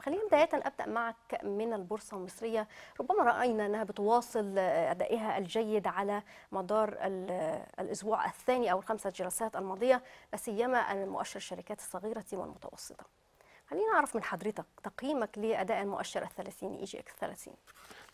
وخلينا بداية أبدأ معك من البورصة المصرية ربما رأينا أنها بتواصل أدائها الجيد على مدار الأسبوع الثاني أو الخمسة جلسات الماضية لاسيما المؤشر الشركات الصغيرة والمتوسطة خلينا نعرف من حضرتك تقييمك لأداء المؤشر الثلاثيني إي جي إكس 30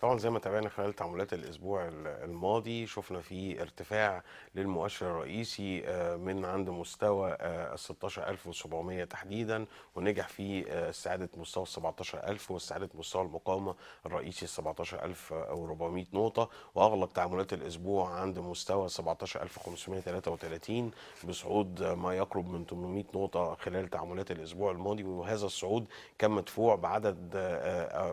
طبعا زي ما تابعنا خلال تعاملات الاسبوع الماضي شفنا في ارتفاع للمؤشر الرئيسي آه، من عند مستوى آه، ال 16700 تحديدا ونجح في آه، استعاده مستوى ال 17000 واستعاده مستوى المقاومه الرئيسي 17400 نقطه واغلب تعاملات الاسبوع عند مستوى 17533 بصعود ما يقرب من 800 نقطه خلال تعاملات الاسبوع الماضي وهذا الصعود كان مدفوع بعدد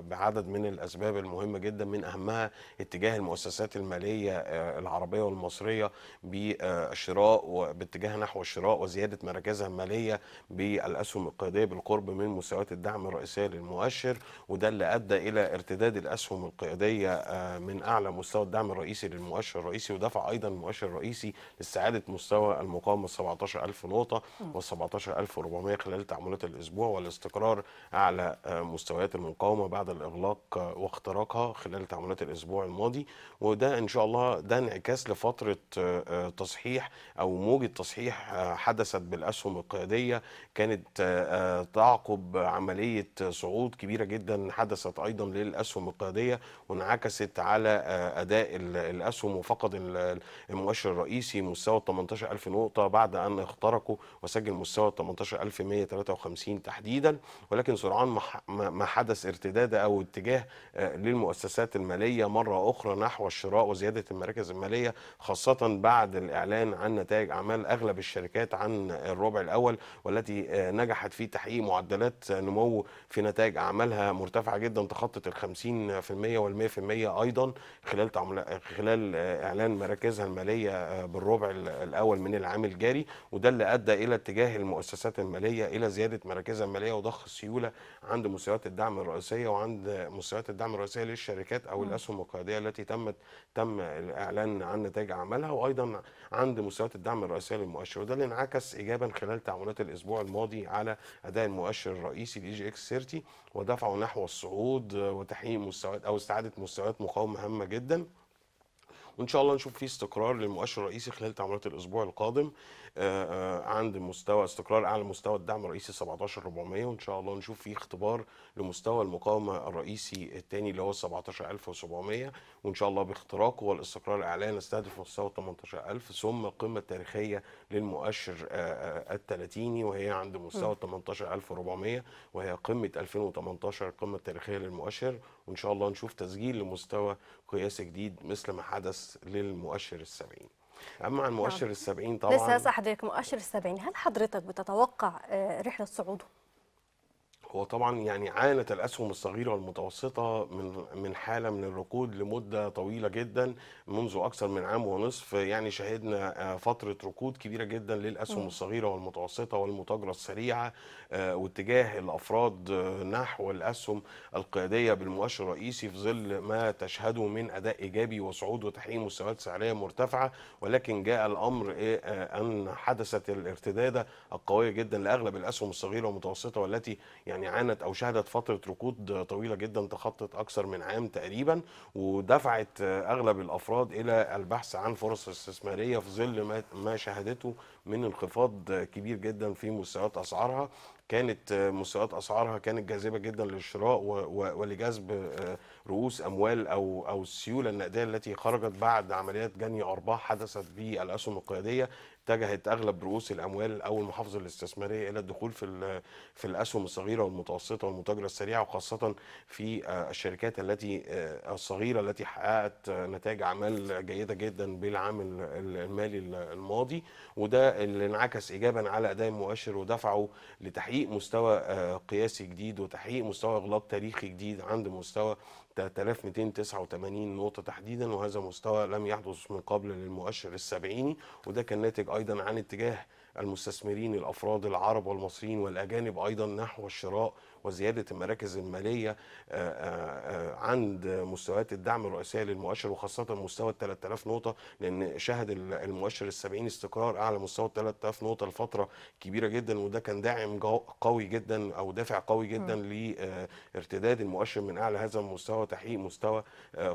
بعدد من الاسباب المهمه جدا جدا من اهمها اتجاه المؤسسات الماليه آه، العربيه والمصريه بالشراء وباتجاه نحو الشراء وزياده مراكزها الماليه بالاسهم القياديه بالقرب من مستويات الدعم الرئيسيه للمؤشر وده اللي ادى الى ارتداد الاسهم القياديه آه، من اعلى مستوى الدعم الرئيسي للمؤشر الرئيسي ودفع ايضا المؤشر الرئيسي لاستعاده مستوى المقاومه 17000 نقطه وال 17400 خلال تعاملات الاسبوع والاستقرار اعلى آه، مستويات المقاومه بعد الاغلاق واختراقها خلال تعاملات الاسبوع الماضي وده ان شاء الله ده انعكاس لفتره آه، آه، تصحيح او موجه تصحيح آه، حدثت بالاسهم القياديه كانت تعقب عمليه صعود كبيره جدا حدثت ايضا للاسهم القياديه وانعكست على اداء الاسهم وفقد المؤشر الرئيسي مستوى 18000 نقطه بعد ان اخترقوا وسجل مستوى 18153 تحديدا ولكن سرعان ما حدث ارتداد او اتجاه للمؤسسات المؤسسات المالية مرة أخرى نحو الشراء وزيادة المراكز المالية خاصة بعد الإعلان عن نتائج أعمال أغلب الشركات عن الربع الأول والتي آه، نجحت في تحقيق معدلات نمو في نتائج أعمالها مرتفعة جدا تخطت ال 50% وال 100% أيضا خلال خلال آه، إعلان مراكزها المالية آه، بالربع الأول من العام الجاري وده اللي أدى إلى اتجاه المؤسسات المالية إلى زيادة مراكزها المالية وضخ السيولة عند مستويات الدعم الرئيسية وعند مستويات الدعم الرئيسية للشركات الشركات او الاسهم القياديه التي تمت تم الاعلان عن نتائج اعمالها وايضا عند مستويات الدعم الرئيسيه للمؤشر وده اللي انعكس ايجابا خلال تعاملات الاسبوع الماضي على اداء المؤشر الرئيسي الاي جي اكس 30 ودفعه نحو الصعود وتحقيق مستويات او استعاده مستويات مقاومه هامه جدا وان شاء الله نشوف فيه استقرار للمؤشر الرئيسي خلال تعاملات الاسبوع القادم آه، آه، عند مستوى استقرار اعلى مستوى الدعم الرئيسي 17400 وان شاء الله نشوف فيه اختبار لمستوى المقاومه الرئيسي الثاني اللي هو 17700 وان شاء الله باختراقه والاستقرار الاعلى نستهدف مستوى 18000 ثم القمه التاريخيه للمؤشر آه، الثلاثيني وهي عند مستوى 18400 وهي قمه 2018 القمه التاريخيه للمؤشر وان شاء الله نشوف تسجيل لمستوى قياسي جديد مثل ما حدث للمؤشر السبعيني اما عن مؤشر نعم. ال 70 طبعا لسه حضرتك مؤشر ال 70 هل حضرتك بتتوقع آه، رحله صعوده؟ هو طبعا يعني عانت الاسهم الصغيره والمتوسطه من من حاله من الركود لمده طويله جدا منذ اكثر من عام ونصف يعني شهدنا آه، فتره ركود كبيره جدا للاسهم الصغيره والمتوسطه والمتاجره السريعه آه، واتجاه الافراد آه، نحو الاسهم القياديه بالمؤشر الرئيسي في ظل ما تشهده من اداء ايجابي وصعود وتحقيق مستويات سعريه مرتفعه ولكن جاء الامر ان حدثت الارتداده القويه جدا لاغلب الاسهم الصغيره والمتوسطه والتي يعني يعني عانت او شهدت فتره ركود طويله جدا تخطت اكثر من عام تقريبا ودفعت اغلب الافراد الى البحث عن فرص استثماريه في ظل ما شهدته من انخفاض كبير جدا في مستويات اسعارها كانت مستويات اسعارها كانت جاذبه جدا للشراء ولجذب رؤوس اموال او او السيوله النقديه التي خرجت بعد عمليات جني ارباح حدثت بالاسهم القياديه اتجهت اغلب رؤوس الاموال او المحافظ الاستثماريه الى الدخول في في الاسهم الصغيره والمتوسطه والمتاجره السريعه وخاصه في آه، الشركات التي آه، الصغيره التي حققت آه، نتائج اعمال جيده جدا بالعام المالي الماضي وده اللي انعكس ايجابا على اداء المؤشر ودفعه لتحقيق مستوى قياسي جديد وتحقيق مستوى اغلاق تاريخي جديد عند مستوى 3289 نقطة تحديدا وهذا مستوى لم يحدث من قبل للمؤشر السبعيني وده كان ناتج أيضا عن اتجاه المستثمرين الأفراد العرب والمصريين والأجانب أيضا نحو الشراء وزيادة المراكز المالية آه، آه، آه، عند مستويات الدعم الرئيسية للمؤشر وخاصة مستوى 3000 نقطة لأن شهد المؤشر السبعين استقرار أعلى مستوى 3000 نقطة لفترة كبيرة جدا وده كان داعم قوي جدا أو دافع قوي جدا لارتداد المؤشر من أعلى هذا المستوى وتحقيق مستوى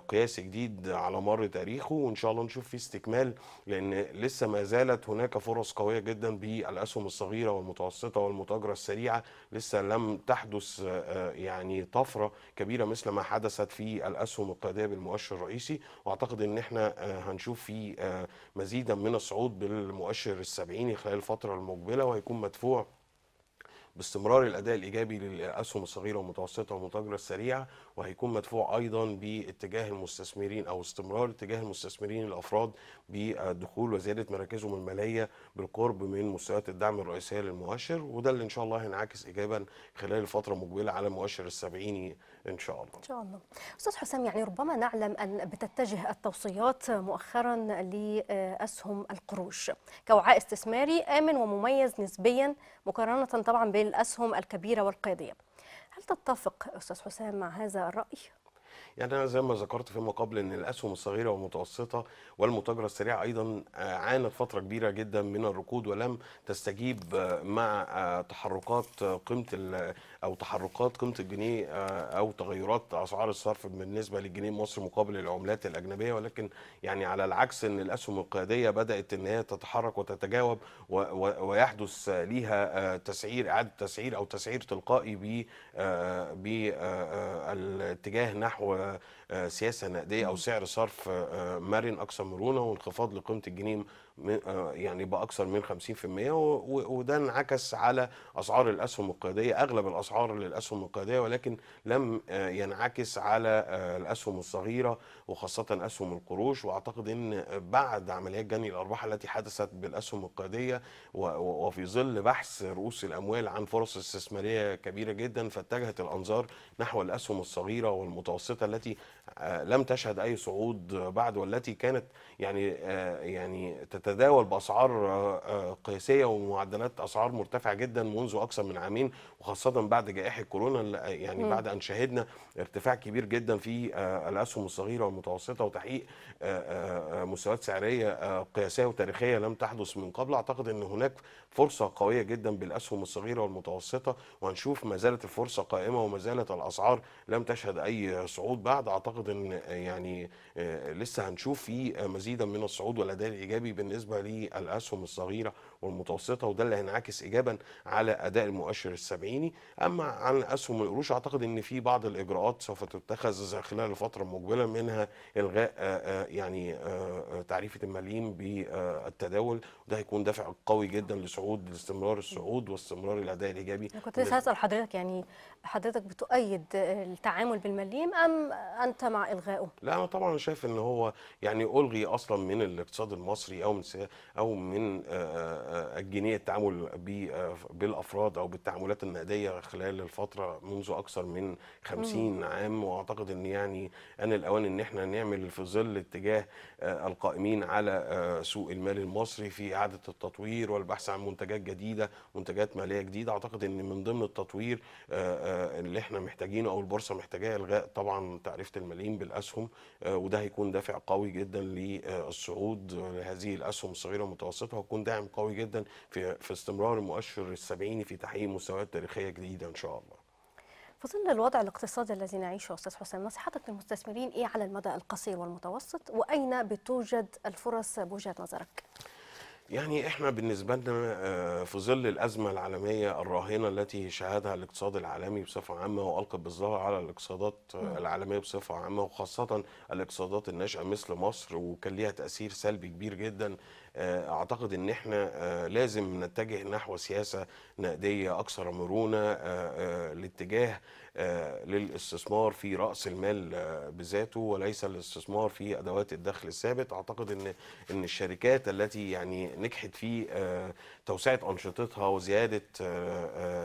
قياسي جديد على مر تاريخه وإن شاء الله نشوف فيه استكمال لأن لسه ما زالت هناك فرص قوية جدا بالأسهم الصغيرة والمتوسطة والمتاجرة السريعة لسه لم تحدث تحدث آه، آه، يعني طفره كبيره مثل ما حدثت في الاسهم القياديه بالمؤشر الرئيسي واعتقد ان احنا آه، هنشوف في مزيدا من الصعود بالمؤشر السبعيني خلال الفتره المقبله وهيكون مدفوع باستمرار الاداء الايجابي للاسهم الصغيره والمتوسطه والمتاجره السريعه وهيكون مدفوع ايضا باتجاه المستثمرين او استمرار اتجاه المستثمرين الافراد بالدخول وزياده مراكزهم الماليه بالقرب من مستويات الدعم الرئيسيه للمؤشر وده اللي ان شاء الله هينعكس ايجابا خلال الفتره المقبله على المؤشر السبعيني ان شاء الله ان شاء الله استاذ حسام يعني ربما نعلم ان بتتجه التوصيات مؤخرا لاسهم القروش كوعاء استثماري امن ومميز نسبيا مقارنه طبعا بالاسهم الكبيره والقياديه هل تتفق استاذ حسام مع هذا الراي يعني أنا زي ما ذكرت فيما قبل أن الأسهم الصغيرة والمتوسطة والمتاجرة السريعة أيضا عانت فترة كبيرة جدا من الركود ولم تستجيب مع تحركات قيمة او تحركات قيمه الجنيه آه، او تغيرات اسعار الصرف بالنسبه للجنيه المصري مقابل العملات الاجنبيه ولكن يعني على العكس ان الاسهم القياديه بدات ان هي تتحرك وتتجاوب ويحدث ليها آه، تسعير اعاده تسعير او تسعير تلقائي ب آه، بالاتجاه نحو آه، سياسه نقديه او سعر صرف آه، آه، مرن اكثر مرونه وانخفاض لقيمه الجنيه يعني باكثر من 50% وده انعكس على اسعار الاسهم القياديه اغلب الاسعار للاسهم القياديه ولكن لم ينعكس على الاسهم الصغيره وخاصه اسهم القروش واعتقد ان بعد عمليات جني الارباح التي حدثت بالاسهم القياديه وفي ظل بحث رؤوس الاموال عن فرص استثماريه كبيره جدا فاتجهت الانظار نحو الاسهم الصغيره والمتوسطه التي آه، لم تشهد اي صعود بعد والتي كانت يعني آه، يعني تتداول باسعار آه، قياسيه ومعدلات اسعار مرتفعه جدا منذ اكثر من عامين وخاصه بعد جائحه كورونا يعني بعد ان شهدنا ارتفاع كبير جدا في الاسهم الصغيره والمتوسطه وتحقيق مستويات سعريه قياسيه وتاريخيه لم تحدث من قبل اعتقد ان هناك فرصه قويه جدا بالاسهم الصغيره والمتوسطه وهنشوف ما زالت الفرصه قائمه وما زالت الاسعار لم تشهد اي صعود بعد اعتقد اعتقد ان آه، يعني آه، لسه هنشوف في آه، مزيدا من الصعود والاداء الايجابي بالنسبه للاسهم الصغيره والمتوسطه وده اللي هينعكس ايجابا على اداء المؤشر السبعيني اما عن اسهم القروش اعتقد ان في بعض الاجراءات سوف تتخذ خلال الفتره المقبله منها الغاء يعني تعريفه المليم بالتداول وده هيكون دافع قوي جدا لصعود لاستمرار الصعود واستمرار الاداء الايجابي كنت لسه هسال حضرتك يعني حضرتك بتؤيد التعامل بالمليم ام انت مع الغائه لا انا طبعا شايف ان هو يعني الغي اصلا من الاقتصاد المصري او من او من آه، آه، آه، الجنيه التعامل بالافراد او بالتعاملات النقديه خلال الفتره منذ اكثر من 50 عام واعتقد ان يعني ان الاوان ان احنا نعمل في ظل اتجاه القائمين على سوق المال المصري في اعاده التطوير والبحث عن منتجات جديده منتجات ماليه جديده اعتقد ان من ضمن التطوير اللي احنا محتاجينه او البورصه محتاجاه الغاء طبعا تعريفه مليم بالاسهم آه، وده هيكون دافع قوي جدا للصعود لهذه الاسهم الصغيره المتوسطه وهيكون داعم قوي جدا في في استمرار المؤشر السبعيني في تحقيق مستويات تاريخيه جديده ان شاء الله. في ظل الوضع الاقتصادي الذي نعيشه استاذ حسام نصيحتك للمستثمرين ايه على المدى القصير والمتوسط واين بتوجد الفرص بوجهه نظرك؟ يعني احنا بالنسبه لنا آه، في ظل الازمه العالميه الراهنه التي شهدها الاقتصاد العالمي بصفه عامه والقت بالظهر على الاقتصادات آه، العالميه بصفه عامه وخاصه الاقتصادات الناشئه مثل مصر وكان ليها تاثير سلبي كبير جدا آه، اعتقد ان احنا لازم نتجه نحو سياسه نقديه اكثر مرونه لاتجاه آه، للاستثمار في راس المال آه، بذاته وليس الاستثمار في ادوات الدخل الثابت اعتقد ان ان الشركات التي يعني نجحت في آه، توسعه انشطتها وزياده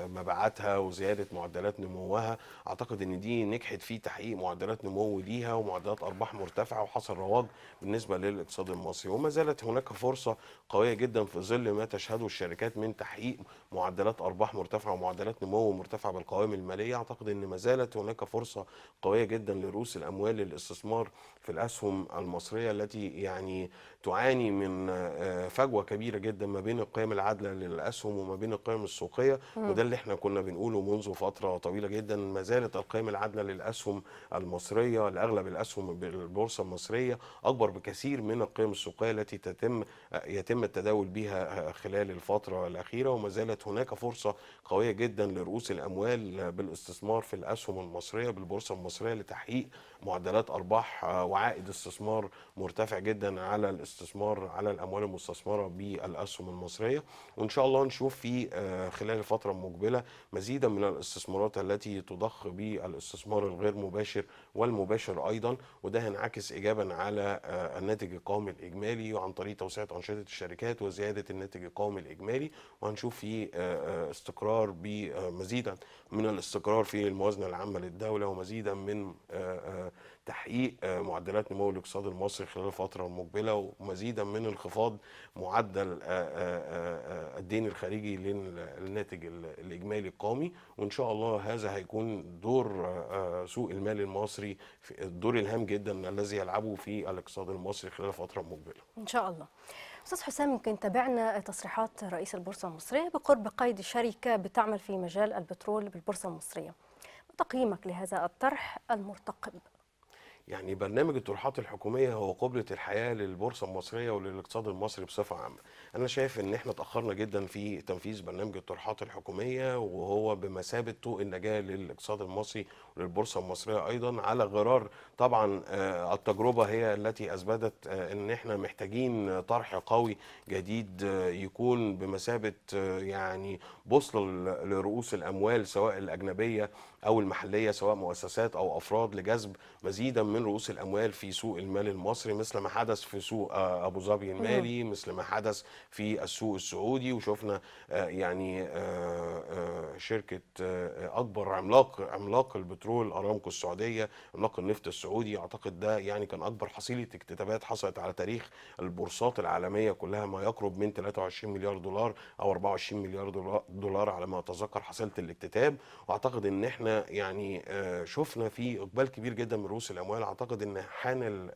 مبيعاتها وزياده معدلات نموها اعتقد ان دي نجحت في تحقيق معدلات نمو ليها ومعدلات ارباح مرتفعه وحصل رواج بالنسبه للاقتصاد المصري وما زالت هناك فرصه قويه جدا في ظل ما تشهده الشركات من تحقيق معدلات ارباح مرتفعه ومعدلات نمو مرتفعه بالقوائم الماليه اعتقد ان ما زالت هناك فرصه قويه جدا لرؤوس الاموال للاستثمار في الاسهم المصريه التي يعني تعاني من آه، فجوه كبيره جدا ما بين القيم العادله للاسهم وما بين القيم السوقيه وده اللي احنا كنا بنقوله منذ فتره طويله جدا ما زالت القيم العادله للاسهم المصريه لاغلب الاسهم بالبورصه المصريه اكبر بكثير من القيم السوقيه التي تتم يتم التداول بها آه، خلال الفتره الاخيره وما زالت هناك فرصه قويه جدا لرؤوس الاموال بالاستثمار في في الاسهم المصريه بالبورصه المصريه لتحقيق معدلات ارباح آه، وعائد استثمار مرتفع جدا على الاستثمار على الاموال المستثمره بالاسهم المصريه وان شاء الله نشوف في آه، خلال الفتره المقبله مزيدا من الاستثمارات التي تضخ بالاستثمار الغير مباشر والمباشر ايضا وده هينعكس ايجابا على آه، الناتج القومي الاجمالي عن طريق توسعه انشطه الشركات وزياده الناتج القومي الاجمالي وهنشوف في استقرار بمزيدا من الاستقرار في الموازنه العامه للدوله ومزيدا من آه، آه، تحقيق آه، معدلات نمو الاقتصاد المصري خلال الفتره المقبله ومزيدا من انخفاض معدل الدين الخارجي للناتج الاجمالي القومي وان شاء الله هذا هيكون دور سوق المال المصري الدور الهام جدا الذي يلعبه في الاقتصاد المصري خلال الفتره المقبله. ان شاء الله. استاذ حسام يمكن تابعنا تصريحات رئيس البورصه المصريه بقرب قيد شركه بتعمل في مجال البترول بالبورصه المصريه. تقييمك لهذا الطرح المرتقب يعني برنامج الطروحات الحكوميه هو قبله الحياه للبورصه المصريه وللاقتصاد المصري بصفه عامه. انا شايف ان احنا اتاخرنا جدا في تنفيذ برنامج الطروحات الحكوميه وهو بمثابه طوق النجاه للاقتصاد المصري وللبورصه المصريه ايضا على غرار طبعا آه، التجربه هي التي اثبتت آه، ان احنا محتاجين طرح قوي جديد آه، يكون بمثابه يعني بوصله لرؤوس الاموال سواء الاجنبيه او المحليه سواء مؤسسات او افراد لجذب مزيدا من رؤوس الاموال في سوق المال المصري مثل ما حدث في سوق آه، ابو ظبي المالي مثل ما حدث في السوق السعودي وشفنا آه، يعني آه، شركه اكبر عملاق عملاق البترول ارامكو السعوديه عملاق النفط السعودي اعتقد ده يعني كان اكبر حصيله اكتتابات حصلت على تاريخ البورصات العالميه كلها ما يقرب من 23 مليار دولار او 24 مليار دولار على ما اتذكر حصيله الاكتتاب واعتقد ان احنا يعني شفنا في اقبال كبير جدا من رؤوس الاموال انا اعتقد ان حان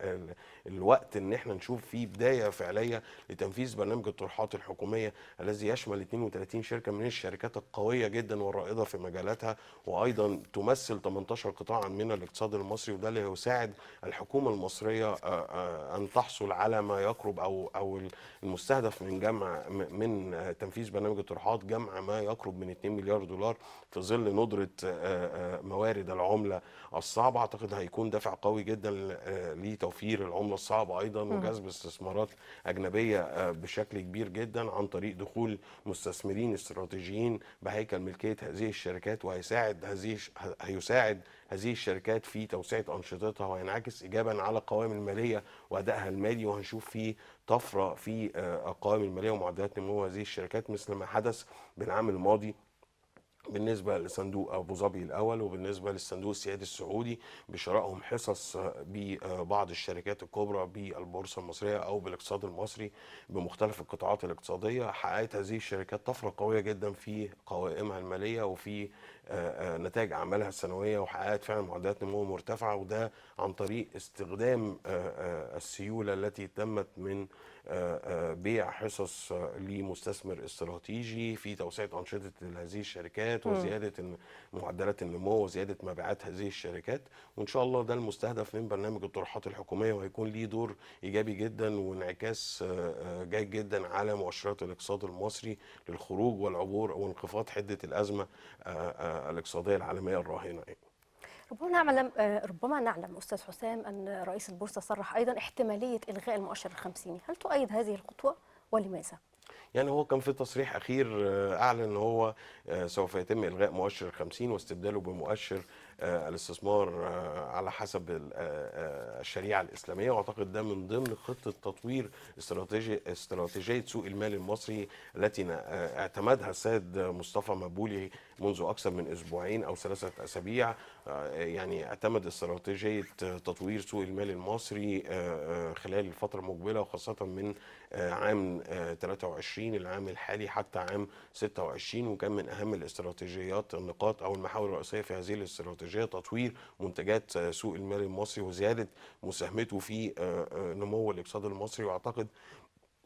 الوقت ان احنا نشوف فيه بدايه فعليه لتنفيذ برنامج الطروحات الحكوميه الذي يشمل 32 شركه من الشركات القويه جدا والرائده في مجالاتها وايضا تمثل 18 قطاعا من الاقتصاد المصري وده اللي هيساعد الحكومه المصريه آه، آه، ان تحصل على ما يقرب او او المستهدف من جمع من تنفيذ برنامج الطروحات جمع ما يقرب من 2 مليار دولار في ظل ندره آه، موارد العمله الصعبه اعتقد هيكون دافع قوي قوي جدا آه، لتوفير العمله الصعبه ايضا وجذب استثمارات اجنبيه آه، بشكل كبير جدا عن طريق دخول مستثمرين استراتيجيين بهيكل ملكيه هذه الشركات وهيساعد هذه هيساعد هذه الشركات في توسعه انشطتها وينعكس ايجابا على القوائم الماليه وادائها المالي وهنشوف في طفره في آه، القوائم الماليه ومعدلات نمو هذه الشركات مثل ما حدث بالعام الماضي بالنسبه لصندوق ابو ظبي الاول وبالنسبه للصندوق السيادي السعودي بشرائهم حصص ببعض آه، الشركات الكبرى بالبورصه المصريه او بالاقتصاد المصري بمختلف القطاعات الاقتصاديه حققت هذه الشركات طفره قويه جدا في قوائمها الماليه وفي نتائج اعمالها السنويه وحققت فعلا معدلات نمو مرتفعه وده عن طريق استخدام آه، آه، السيوله التي تمت من آه، بيع حصص لمستثمر استراتيجي في توسعه انشطه هذه الشركات وزياده معدلات النمو وزياده مبيعات هذه الشركات وان شاء الله ده المستهدف من برنامج الطروحات الحكوميه وهيكون ليه دور ايجابي جدا وانعكاس جيد جدا على مؤشرات الاقتصاد المصري للخروج والعبور وانخفاض حده الازمه الاقتصاديه العالميه الراهنه يعني. ربما نعلم آه، ربما نعلم استاذ حسام ان رئيس البورصه صرح ايضا احتماليه الغاء المؤشر الخمسيني، هل تؤيد هذه الخطوه ولماذا؟ يعني هو كان في تصريح اخير آه، اعلن ان هو آه، سوف يتم الغاء مؤشر 50 واستبداله بمؤشر آه، الاستثمار آه، على حسب آه، الشريعه الاسلاميه واعتقد ده من ضمن خطه تطوير استراتيجي استراتيجيه سوق المال المصري التي اعتمدها السيد مصطفى مبولي منذ اكثر من اسبوعين او ثلاثه اسابيع يعني اعتمد استراتيجيه تطوير سوق المال المصري خلال الفتره المقبله وخاصه من عام 23 العام الحالي حتى عام 26 وكان من اهم الاستراتيجيات النقاط او المحاور الرئيسيه في هذه الاستراتيجيه استراتيجيه تطوير منتجات سوق المال المصري وزياده مساهمته في آه، آه، نمو الاقتصاد المصري واعتقد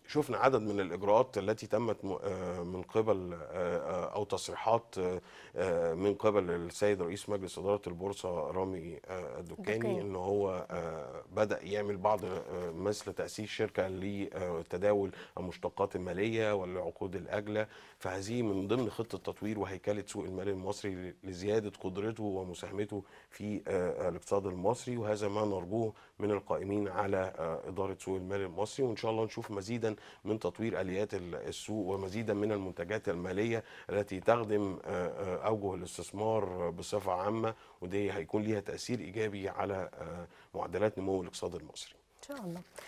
شفنا عدد من الاجراءات التي تمت آه، من قبل آه، آه، او تصريحات من قبل السيد رئيس مجلس اداره البورصه رامي الدكاني ان هو بدا يعمل بعض مثل تاسيس شركه لتداول المشتقات الماليه والعقود الاجله فهذه من ضمن خطه تطوير وهيكله سوق المال المصري لزياده قدرته ومساهمته في الاقتصاد المصري وهذا ما نرجوه من القائمين على اداره سوق المال المصري وان شاء الله نشوف مزيدا من تطوير اليات السوق ومزيدا من المنتجات الماليه التي تخدم آه، آه، اوجه الاستثمار بصفه عامه ودي هيكون ليها تاثير ايجابي على آه، معدلات نمو الاقتصاد المصري. ان شاء الله.